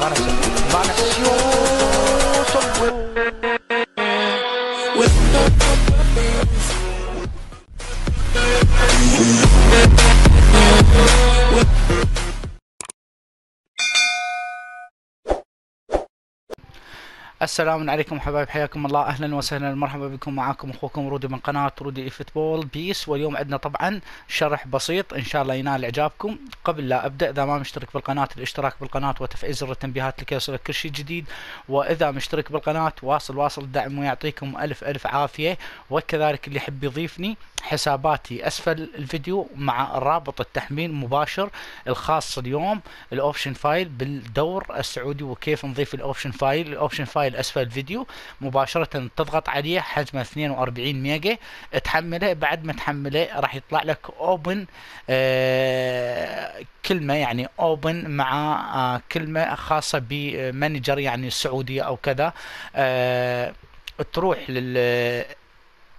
Afghanistan. السلام عليكم حبايب حياكم الله اهلا وسهلا مرحبا بكم معاكم اخوكم رودي من قناه رودي اي فوتبول بيس واليوم عندنا طبعا شرح بسيط ان شاء الله ينال اعجابكم قبل لا ابدا اذا ما مشترك بالقناه الاشتراك بالقناه وتفعيل زر التنبيهات لكي يوصلك كل شيء جديد واذا مشترك بالقناه واصل واصل الدعم ويعطيكم الف الف عافيه وكذلك اللي يحب يضيفني حساباتي اسفل الفيديو مع رابط التحميل مباشر الخاص اليوم الاوبشن فايل بالدور السعودي وكيف نضيف الاوبشن فايل الاوبشن فايل اسفل الفيديو مباشره تضغط عليه حجمه 42 ميجا تحمله بعد ما تحمله راح يطلع لك اوبن آه، كلمه يعني اوبن مع آه، كلمه خاصه بمانجر يعني السعوديه او كذا آه، تروح لل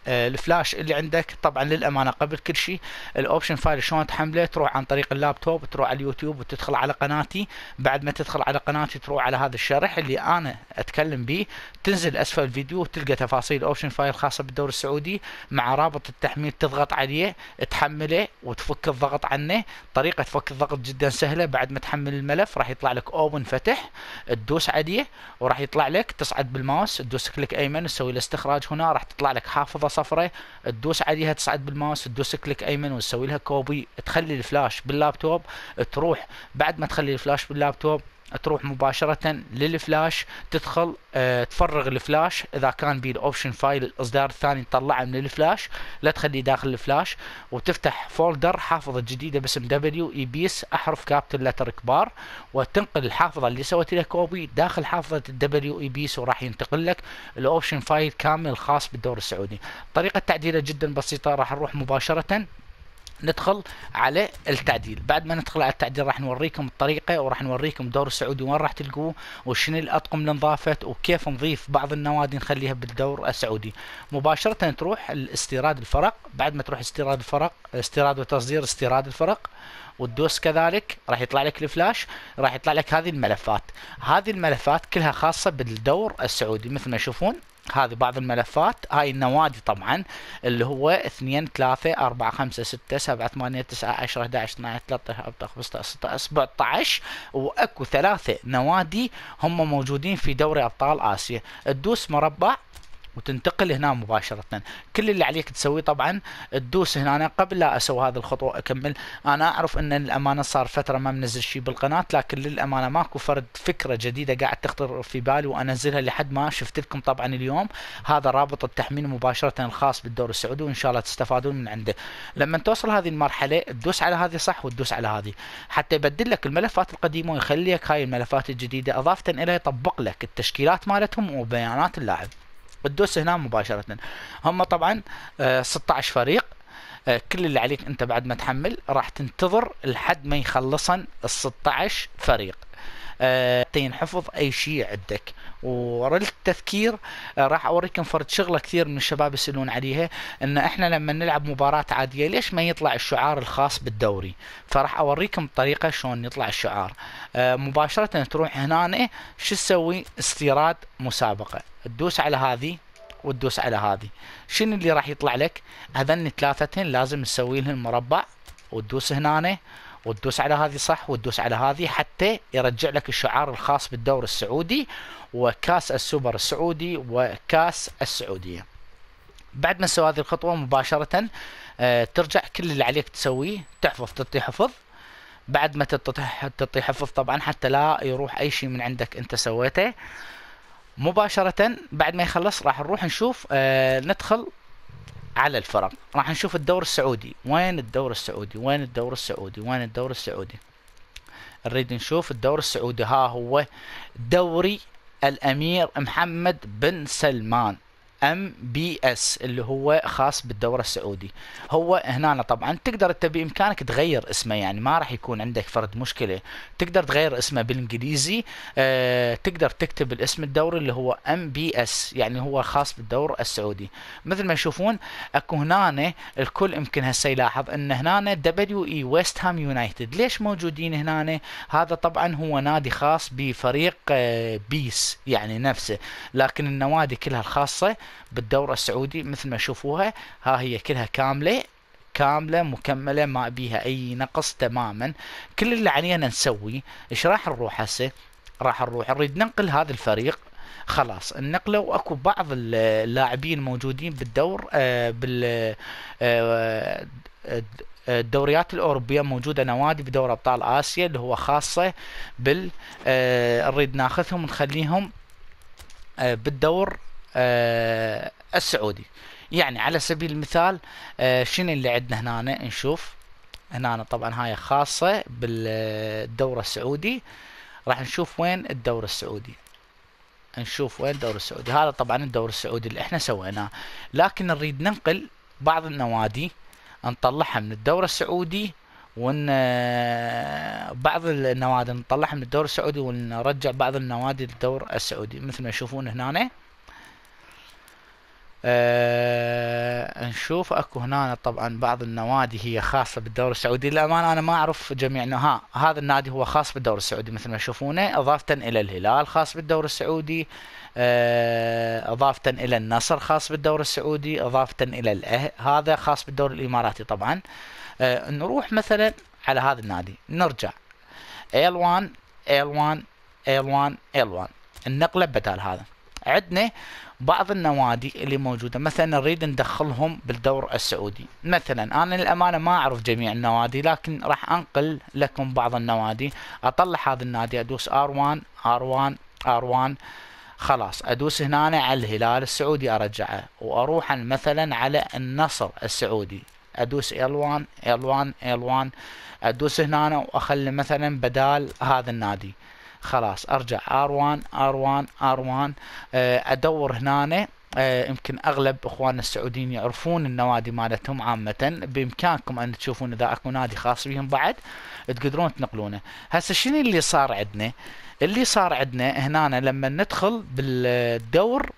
الفلاش اللي عندك طبعا للامانه قبل كل شيء الاوبشن فايل شلون تحمله تروح عن طريق اللابتوب تروح على اليوتيوب وتدخل على قناتي بعد ما تدخل على قناتي تروح على هذا الشرح اللي انا اتكلم به تنزل اسفل الفيديو وتلقى تفاصيل اوبشن فايل خاصه بالدوري السعودي مع رابط التحميل تضغط عليه تحمله وتفك الضغط عنه طريقه فك الضغط جدا سهله بعد ما تحمل الملف راح يطلع لك اوبن فتح تدوس عليه وراح يطلع لك تصعد بالماوس تدوس كليك ايمن تسوي له استخراج هنا راح تطلع لك حافظه الصفراء تدوس عليها تصعد بالماوس تدوس كليك ايمن وتسوي لها كوبي تخلي الفلاش باللابتوب تروح بعد ما تخلي الفلاش باللابتوب تروح مباشرة للفلاش تدخل آه، تفرغ الفلاش اذا كان بيه الاوبشن فايل الاصدار الثاني تطلعه من الفلاش لا تخليه داخل الفلاش وتفتح فولدر حافظة جديدة باسم دبليو اي بيس احرف كابتل لتر كبار وتنقل الحافظة اللي سويت لها كوبي داخل حافظة الدبليو اي بيس وراح ينتقل لك الاوبشن فايل كامل الخاص بالدور السعودي طريقة تعديله جدا بسيطة راح نروح مباشرة ندخل على التعديل بعد ما ندخل على التعديل راح نوريكم الطريقة وراح نوريكم دور السعودي وين راح تلقوه وشنو الأطقم اللي انضافت وكيف نضيف بعض النوادي نخليها بالدور السعودي مباشرة تروح الاستيراد الفرق بعد ما تروح استيراد الفرق استيراد وتصدير استيراد الفرق وتدوس كذلك راح يطلع لك الفلاش راح يطلع لك هذه الملفات هذه الملفات كلها خاصة بالدور السعودي مثل ما تشوفون هذه بعض الملفات هاي النوادي طبعا اللي هو 2 3 4 5 6 7 8 9 10 11 12 13 14 15 16 17 واكو ثلاثه نوادي هم موجودين في دوري ابطال اسيا تدوس مربع وتنتقل هنا مباشرة كل اللي عليك تسويه طبعا تدوس هنا أنا قبل لا أسوي هذه الخطوة أكمل أنا أعرف أن الأمانة صار فترة ما منزل شيء بالقناة لكن للأمانة ماكو فرد فكرة جديدة قاعد تخطر في بالي وأنزلها لحد ما شفت لكم طبعا اليوم هذا رابط التحميل مباشرة الخاص بالدور السعودي وإن شاء الله تستفادون من عنده لما توصل هذه المرحلة تدوس على هذه صح وتدوس على هذه حتى يبدل لك الملفات القديمة ويخلي لك هاي الملفات الجديدة إضافة إلى يطبق لك التشكيلات مالتهم وبيانات اللاعب تدوس هنا مباشره هم طبعا 16 آه، فريق آه، كل اللي عليك انت بعد ما تحمل راح تنتظر لحد ما يخلصن ال 16 فريق آه، حفظ اي شيء عندك ورا التذكير آه، راح اوريكم فرد شغله كثير من الشباب يسالون عليها ان احنا لما نلعب مباراه عاديه ليش ما يطلع الشعار الخاص بالدوري فراح اوريكم طريقه شلون يطلع الشعار آه، مباشره تروح هنا شو تسوي استيراد مسابقه تدوس على هذه وتدوس على هذه شنو اللي راح يطلع لك هذن ثلاثتين لازم تسوي لهم مربع وتدوس هنا وتدوس على هذه صح وتدوس على هذه حتى يرجع لك الشعار الخاص بالدور السعودي وكاس السوبر السعودي وكاس السعوديه بعد ما تسوي هذه الخطوه مباشره آه، ترجع كل اللي عليك تسويه تحفظ تطي حفظ بعد ما تطي حفظ طبعا حتى لا يروح اي شيء من عندك انت سويته مباشرة بعد ما يخلص راح نروح نشوف آه، ندخل على الفرق راح نشوف الدور السعودي وين الدور السعودي وين الدور السعودي وين الدور السعودي نريد نشوف الدور السعودي ها هو دوري الامير محمد بن سلمان ام بي اس اللي هو خاص بالدوره السعودي هو هنا طبعا تقدر انت بامكانك تغير اسمه يعني ما راح يكون عندك فرد مشكله تقدر تغير اسمه بالانجليزي آه تقدر تكتب الاسم الدوري اللي هو ام بي اس يعني هو خاص بالدور السعودي مثل ما تشوفون اكو هنا الكل يمكن هسه يلاحظ ان هنا دبليو اي ويست هام يونايتد ليش موجودين هنا هذا طبعا هو نادي خاص بفريق آه، بيس يعني نفسه لكن النوادي كلها الخاصه بالدورة السعودي مثل ما شوفوها ها هي كلها كاملة كاملة مكملة ما بيها أي نقص تماما كل اللي علينا نسوي إيش راح نروح هسه راح نروح نريد ننقل هذا الفريق خلاص النقلة واكو بعض اللاعبين موجودين بالدور آه، بال آه، الدوريات الاوروبيه موجوده نوادي بدوري ابطال اسيا اللي هو خاصه بال آه، نريد ناخذهم ونخليهم بالدور آه، السعودي يعني على سبيل المثال آه، شنو اللي عندنا هنا نشوف هنا طبعا هاي خاصة بالدورة السعودي راح نشوف وين الدورة السعودي نشوف وين الدوري السعودي هذا طبعا الدوري السعودي اللي احنا سويناه لكن نريد ننقل بعض النوادي نطلعها من الدوري السعودي ون آه، بعض النوادي نطلعها من الدوري السعودي ونرجع بعض النوادي للدور السعودي مثل ما تشوفون هنا أه نشوف اكو هنا طبعا بعض النوادي هي خاصه بالدوري السعودي للامانه انا ما اعرف جميع ها هذا النادي هو خاص بالدوري السعودي مثل ما تشوفونه اضافه الى الهلال خاص بالدوري السعودي أه اضافه الى النصر خاص بالدوري السعودي اضافه الى الأه... هذا خاص بالدوري الاماراتي طبعا أه نروح مثلا على هذا النادي نرجع L1 L1 L1 L1 النقله بدال هذا عندنا بعض النوادي اللي موجودة مثلا نريد ندخلهم بالدور السعودي مثلا أنا للأمانة ما أعرف جميع النوادي لكن راح أنقل لكم بعض النوادي أطلع هذا النادي أدوس R1 R1 R1 خلاص أدوس هنا على الهلال السعودي أرجعه وأروح مثلا على النصر السعودي ادوس L1 L1 L1 ادوس هنا واخلي مثلا بدال هذا النادي خلاص ارجع ار1 ار1 ار1 ادور هنا آه، يمكن اغلب اخواننا السعوديين يعرفون النوادي مالتهم عامه بامكانكم ان تشوفون اذا اكو نادي خاص بهم بعد تقدرون تنقلونه هسه شنو اللي صار عندنا اللي صار عندنا هنا لما ندخل بالدور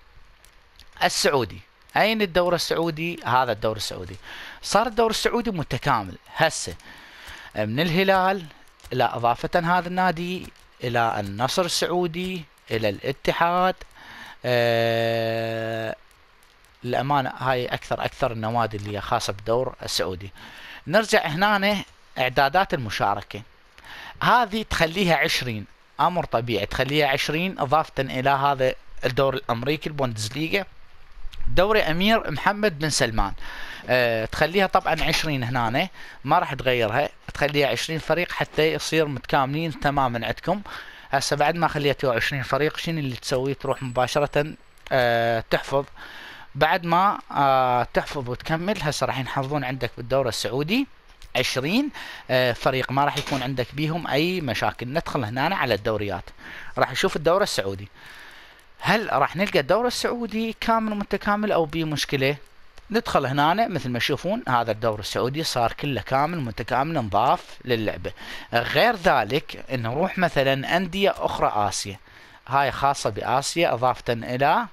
السعودي اين الدور السعودي هذا الدور السعودي صار الدور السعودي متكامل هسه من الهلال لا اضافه هذا النادي إلى النصر السعودي إلى الاتحاد آه للأمانة هاي أكثر أكثر النوادي اللي خاصة بالدور السعودي نرجع هنا إعدادات المشاركة هذه تخليها 20 أمر طبيعي تخليها 20 إضافة إلى هذا الدور الأمريكي البوندسليغا دوري امير محمد بن سلمان أه تخليها طبعا 20 هنا ما راح تغيرها تخليها 20 فريق حتى يصير متكاملين تماما عندكم هسه بعد ما خليتوا 20 فريق شنو اللي تسويه تروح مباشره أه تحفظ بعد ما أه تحفظ وتكمل هسه راح ينحفظون عندك بالدوري السعودي 20 آه، فريق ما راح يكون عندك بيهم اي مشاكل ندخل هنا على الدوريات راح نشوف الدوري السعودي هل راح نلقى الدوري السعودي كامل ومتكامل او بمشكله ندخل هنا مثل ما تشوفون هذا الدور السعودي صار كله كامل متكامل انضاف للعبة غير ذلك نروح مثلا أندية أخرى آسيا هاي خاصة بآسيا إضافة إلى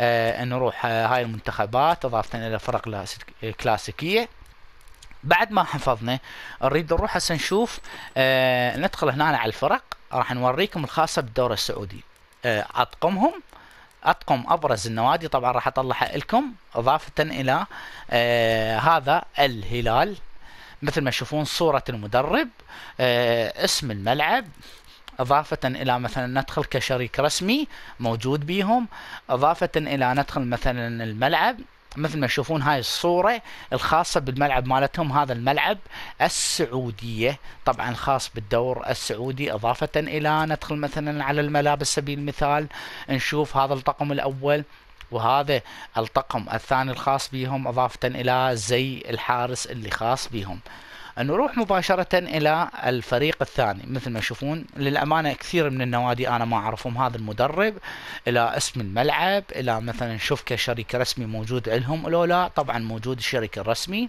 آه نروح آه هاي المنتخبات إضافة إلى فرق كلاسيكية بعد ما حفظنا نريد نروح هسه نشوف آه ندخل هنا على الفرق راح نوريكم الخاصة بالدورة السعودي آه، اطقمهم اطقم ابرز النوادي طبعا راح اطلعها لكم اضافه الى آه، هذا الهلال مثل ما تشوفون صوره المدرب آه، اسم الملعب اضافه الى مثلا ندخل كشريك رسمي موجود بيهم اضافه الى ندخل مثلا الملعب مثل ما تشوفون هاي الصورة الخاصة بالملعب مالتهم هذا الملعب السعودية طبعا خاص بالدور السعودي إضافة إلى ندخل مثلا على الملابس سبيل المثال نشوف هذا الطقم الأول وهذا الطقم الثاني الخاص بهم إضافة إلى زي الحارس اللي خاص بهم نروح مباشرة إلى الفريق الثاني مثل ما تشوفون للأمانة كثير من النوادي أنا ما أعرفهم هذا المدرب إلى اسم الملعب إلى مثلا شوف كشركة رسمي موجود لهم لو لا طبعا موجود الشركة الرسمي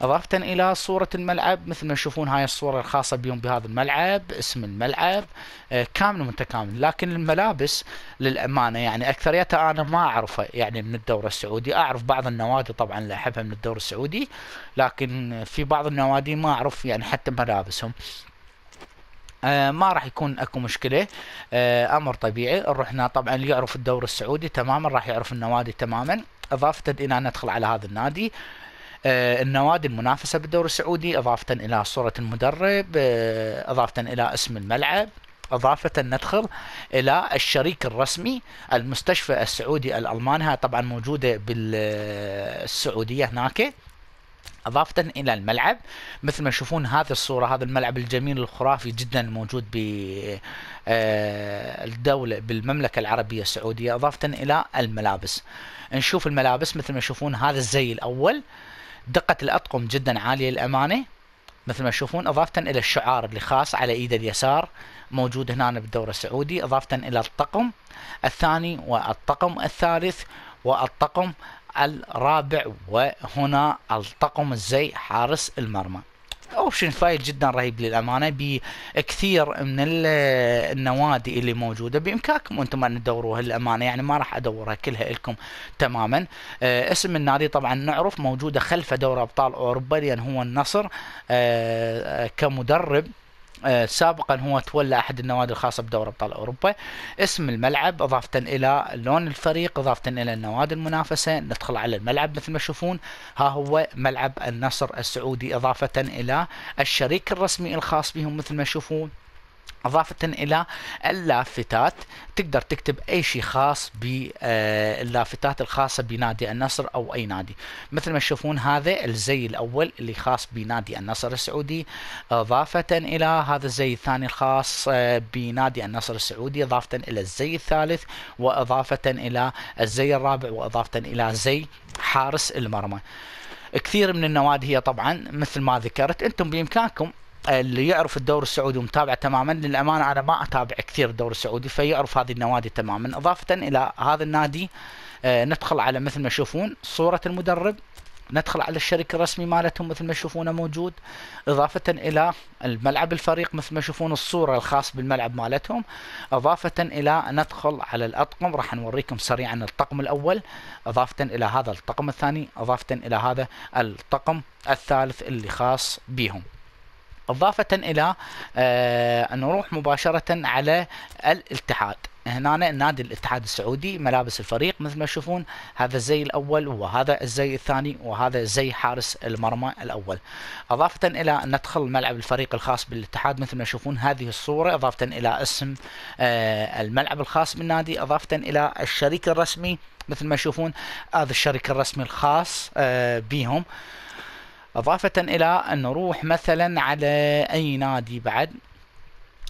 اضافه الى صوره الملعب مثل ما تشوفون هاي الصوره الخاصه بيوم بهذا الملعب اسم الملعب آه، كامل ومتكامل لكن الملابس للامانه يعني اكثريتها انا ما اعرفها يعني من الدوري السعودي اعرف بعض النوادي طبعا اللي احبها من الدوري السعودي لكن في بعض النوادي ما اعرف يعني حتى ملابسهم آه ما راح يكون اكو مشكله آه امر طبيعي نروح هنا طبعا اللي يعرف الدوري السعودي تماما راح يعرف النوادي تماما اضافه الى ندخل على هذا النادي آه، النوادي المنافسة بالدوري السعودي إضافة إلى صورة المدرب آه، إضافة إلى اسم الملعب إضافة ندخل إلى الشريك الرسمي المستشفى السعودي الألماني هاي طبعا موجودة بالسعودية هناك إضافة إلى الملعب مثل ما تشوفون هذه الصورة هذا الملعب الجميل الخرافي جدا الموجود بالدولة آه، بالمملكة العربية السعودية إضافة إلى الملابس نشوف الملابس مثل ما تشوفون هذا الزي الأول دقة الأطقم جدا عالية للأمانة مثل ما تشوفون إضافة إلى الشعار اللي خاص على إيد اليسار موجود هنا بالدورة السعودي إضافة إلى الطقم الثاني والطقم الثالث والطقم الرابع وهنا الطقم الزي حارس المرمى اوبشن فايل جدا رهيب للامانه بكثير من النوادي اللي موجوده بامكانكم انتم ان تدوروها للامانه يعني ما راح ادورها كلها لكم تماما آه اسم النادي طبعا نعرف موجوده خلف دوري ابطال اوروبا لان يعني هو النصر آه, آه، كمدرب آه، سابقا هو تولى احد النوادي الخاصه بدوري ابطال اوروبا اسم الملعب اضافه الى لون الفريق اضافه الى النوادي المنافسه ندخل على الملعب مثل ما تشوفون ها هو ملعب النصر السعودي اضافه الى الشريك الرسمي الخاص بهم مثل ما تشوفون اضافه الى اللافتات تقدر تكتب اي شيء خاص باللافتات آه، الخاصه بنادي النصر او اي نادي مثل ما تشوفون هذا الزي الاول اللي خاص بنادي النصر السعودي اضافه الى هذا الزي الثاني الخاص آه، بنادي النصر السعودي اضافه الى الزي الثالث واضافه الى الزي الرابع واضافه الى زي حارس المرمى كثير من النوادي هي طبعا مثل ما ذكرت انتم بامكانكم اللي يعرف الدوري السعودي ومتابع تماما للامانه انا ما اتابع كثير الدوري السعودي فيعرف هذه النوادي تماما اضافه الى هذا النادي آه، ندخل على مثل ما تشوفون صوره المدرب ندخل على الشركه الرسمي مالتهم مثل ما تشوفونه موجود اضافه الى الملعب الفريق مثل ما تشوفون الصوره الخاص بالملعب مالتهم اضافه الى ندخل على الاطقم راح نوريكم سريعا الطقم الاول اضافه الى هذا الطقم الثاني اضافه الى هذا الطقم الثالث اللي خاص بيهم اضافه الى أن آه، نروح مباشره على الاتحاد هنا نادي الاتحاد السعودي ملابس الفريق مثل ما تشوفون هذا الزي الاول وهذا الزي الثاني وهذا زي حارس المرمى الاول اضافه الى ندخل ملعب الفريق الخاص بالاتحاد مثل ما تشوفون هذه الصوره اضافه الى اسم آه، الملعب الخاص بالنادي اضافه الى الشريك الرسمي مثل ما تشوفون هذا الشريك الرسمي الخاص آه، بهم اضافة الى ان نروح مثلا على اي نادي بعد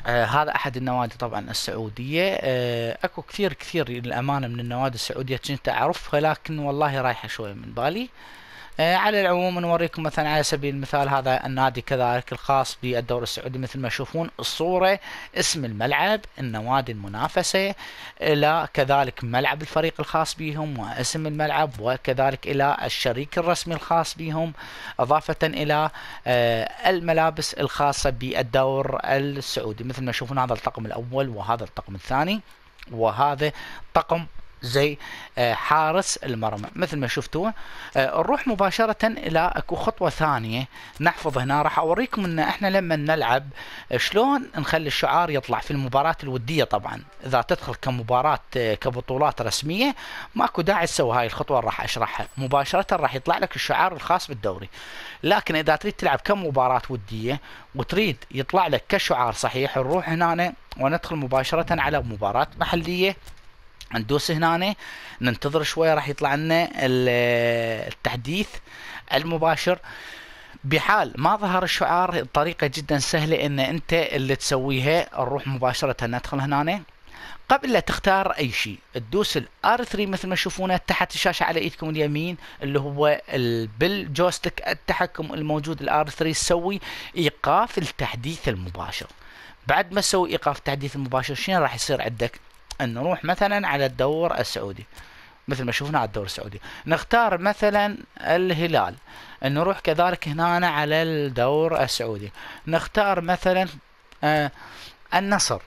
آه هذا احد النوادي طبعا السعوديه آه اكو كثير كثير للامانه من النوادي السعوديه كنت اعرفها لكن والله رايحه شويه من بالي آه آه، على العموم نوريكم مثلا على سبيل المثال هذا النادي كذلك الخاص بالدوري السعودي مثل ما تشوفون الصورة اسم الملعب النوادي المنافسة إلى كذلك ملعب الفريق الخاص بهم واسم الملعب وكذلك إلى الشريك الرسمي الخاص بهم إضافة إلى آه، الملابس الخاصة بالدور السعودي مثل ما تشوفون هذا الطقم الأول وهذا الطقم الثاني وهذا طقم زي آه، حارس المرمى مثل ما شفتوه آه، نروح مباشرة الى اكو خطوة ثانية نحفظ هنا راح اوريكم ان احنا لما نلعب آه، شلون نخلي الشعار يطلع في المباراة الودية طبعا اذا تدخل كمباراة كبطولات رسمية ماكو داعي تسوي هاي الخطوة اللي راح اشرحها مباشرة راح يطلع لك الشعار الخاص بالدوري لكن اذا تريد تلعب كمباراة ودية وتريد يطلع لك كشعار صحيح نروح هنا وندخل مباشرة على مباراة محلية ندوس هنا ننتظر شوية راح يطلع لنا التحديث المباشر بحال ما ظهر الشعار الطريقة جدا سهلة ان انت اللي تسويها نروح مباشرة ندخل هنا قبل لا تختار اي شيء تدوس الار 3 مثل ما تشوفونه تحت الشاشة على ايدكم اليمين اللي هو بالجوستيك التحكم الموجود الار 3 تسوي ايقاف التحديث المباشر بعد ما تسوي ايقاف التحديث المباشر شنو راح يصير عندك ان نروح مثلا على الدور السعودي مثل ما شفنا على الدور السعودي نختار مثلا الهلال نروح كذلك هنا على الدور السعودي نختار مثلا آه النصر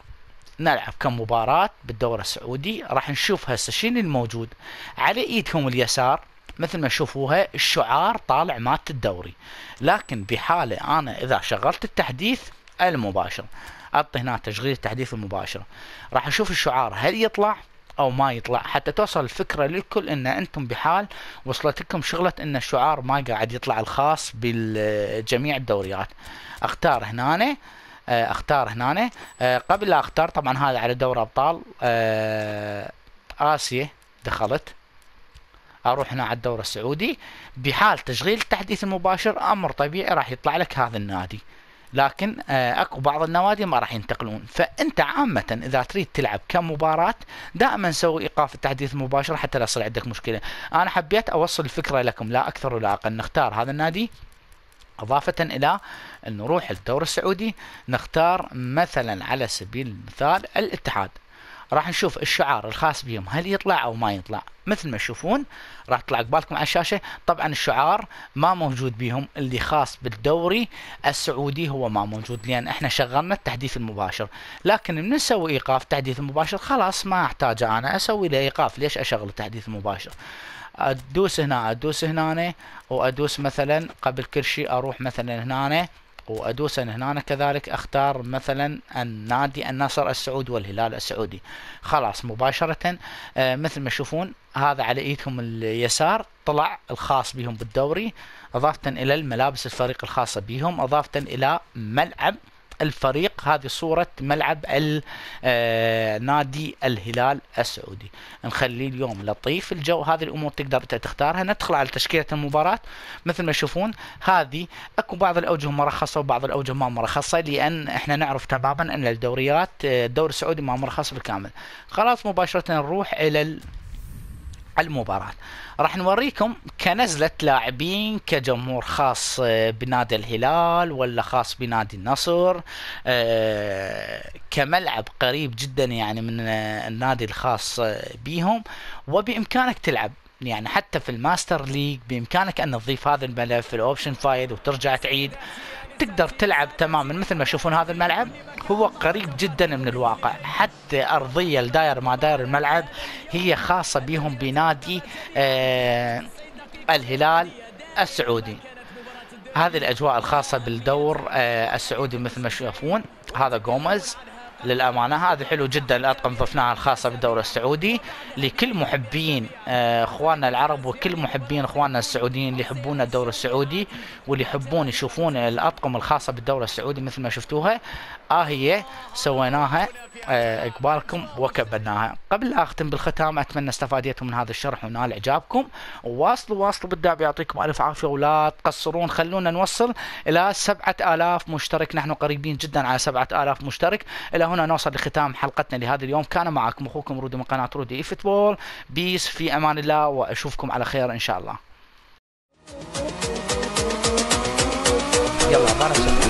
نلعب كم مباراة بالدور السعودي راح نشوف هسه شنو الموجود على ايدكم اليسار مثل ما شوفوها الشعار طالع مالت الدوري لكن بحالة انا اذا شغلت التحديث المباشر حط هنا تشغيل التحديث المباشر راح اشوف الشعار هل يطلع او ما يطلع حتى توصل الفكره للكل ان انتم بحال وصلتكم شغله ان الشعار ما قاعد يطلع الخاص بجميع الدوريات اختار هنا آه، اختار هنا آه، قبل لا اختار طبعا هذا على دوري ابطال آه، اسيا دخلت اروح هنا على الدوري السعودي بحال تشغيل التحديث المباشر امر طبيعي راح يطلع لك هذا النادي لكن آه، اكو بعض النوادي ما راح ينتقلون فانت عامه اذا تريد تلعب كم مباراه دائما سوي ايقاف التحديث المباشر حتى لا يصير عندك مشكله انا حبيت اوصل الفكره لكم لا اكثر ولا اقل نختار هذا النادي اضافه الى نروح الدوري السعودي نختار مثلا على سبيل المثال الاتحاد راح نشوف الشعار الخاص بهم هل يطلع او ما يطلع مثل ما تشوفون راح تطلع قبالكم على الشاشه طبعا الشعار ما موجود بهم اللي خاص بالدوري السعودي هو ما موجود لان احنا شغلنا التحديث المباشر لكن من نسوي ايقاف تحديث مباشر خلاص ما احتاج انا اسوي له ايقاف ليش اشغل التحديث المباشر ادوس هنا ادوس هنا وادوس مثلا قبل كل شيء اروح مثلا هنا وادوس هنا أنا كذلك اختار مثلا النادي النصر السعودي والهلال السعودي خلاص مباشرة آه، مثل ما تشوفون هذا على ايدكم اليسار طلع الخاص بهم بالدوري اضافة الى الملابس الفريق الخاصة بهم اضافة الى ملعب الفريق هذه صورة ملعب آه، نادي الهلال السعودي نخليه اليوم لطيف الجو هذه الأمور تقدر أنت تختارها ندخل على تشكيلة المباراة مثل ما تشوفون هذه أكو بعض الأوجه مرخصة وبعض الأوجه ما مرخصة لأن إحنا نعرف تماما أن الدوريات آه، الدوري السعودي ما مرخص بالكامل خلاص مباشرة نروح إلى المباراة راح نوريكم كنزلة لاعبين كجمهور خاص آه، بنادي الهلال ولا خاص بنادي النصر آه، كملعب قريب جدا يعني من آه، النادي الخاص بيهم وبإمكانك تلعب يعني حتى في الماستر ليج بامكانك ان تضيف هذا الملف في الاوبشن فايد وترجع تعيد تقدر تلعب تماما مثل ما تشوفون هذا الملعب هو قريب جدا من الواقع حتى أرضية الداير ما داير الملعب هي خاصة بهم بنادي آه الهلال السعودي هذه الأجواء الخاصة بالدور آه السعودي مثل ما تشوفون هذا جوميز للامانه هذا حلو جدا الاطقم ضفناها الخاصه بالدوري السعودي لكل محبين آه، اخواننا العرب وكل محبين اخواننا السعوديين اللي يحبون الدوري السعودي واللي يحبون يشوفون الاطقم الخاصه بالدوري السعودي مثل ما شفتوها اه هي سويناها آه، اقبالكم وكبلناها قبل اختم بالختام اتمنى استفاديتكم من هذا الشرح ونال اعجابكم واصلوا واصلوا بالدعم يعطيكم الف عافيه ولا تقصرون خلونا نوصل الى 7000 مشترك نحن قريبين جدا على 7000 مشترك الى هنا هنا نوصل لختام حلقتنا لهذا اليوم كان معكم اخوكم رودي من قناه رودي اي فوتبول بيس في امان الله واشوفكم على خير ان شاء الله يلا بارك